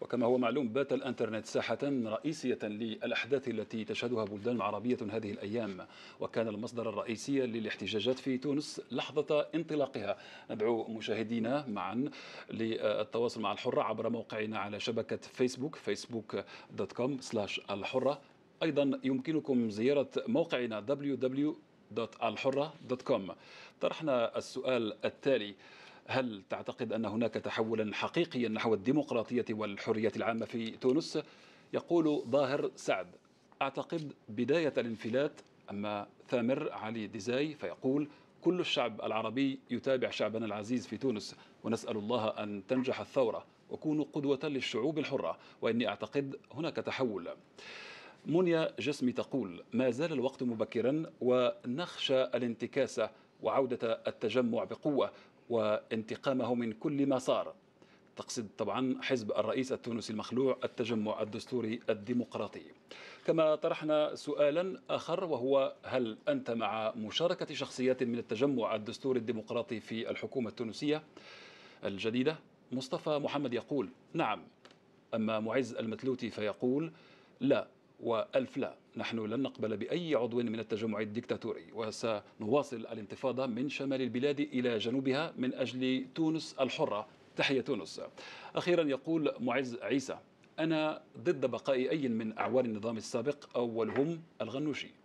وكما هو معلوم بات الانترنت ساحة رئيسية للأحداث التي تشهدها بلدان عربية هذه الأيام وكان المصدر الرئيسي للاحتجاجات في تونس لحظة انطلاقها ندعو مشاهدينا معا للتواصل مع الحرة عبر موقعنا على شبكة فيسبوك فيسبوك دوت كوم سلاش الحرة أيضا يمكنكم زيارة موقعنا www.alhurra.com طرحنا السؤال التالي هل تعتقد أن هناك تحولا حقيقيا نحو الديمقراطية والحرية العامة في تونس؟ يقول ظاهر سعد أعتقد بداية الانفلات أما ثامر علي ديزاي فيقول كل الشعب العربي يتابع شعبنا العزيز في تونس ونسأل الله أن تنجح الثورة وكونوا قدوة للشعوب الحرة وإني أعتقد هناك تحول منيا جسمي تقول ما زال الوقت مبكرا ونخشى الانتكاسة وعودة التجمع بقوة وانتقامه من كل ما صار تقصد طبعا حزب الرئيس التونسي المخلوع التجمع الدستوري الديمقراطي كما طرحنا سؤالا آخر وهو هل أنت مع مشاركة شخصيات من التجمع الدستوري الديمقراطي في الحكومة التونسية الجديدة مصطفى محمد يقول نعم أما معز المتلوتي فيقول لا وألف لا نحن لن نقبل بأي عضو من التجمع الدكتاتوري وسنواصل الانتفاضة من شمال البلاد إلى جنوبها من أجل تونس الحرة تحية تونس أخيرا يقول معز عيسى أنا ضد بقاء أي من أعوان النظام السابق أولهم الغنوشي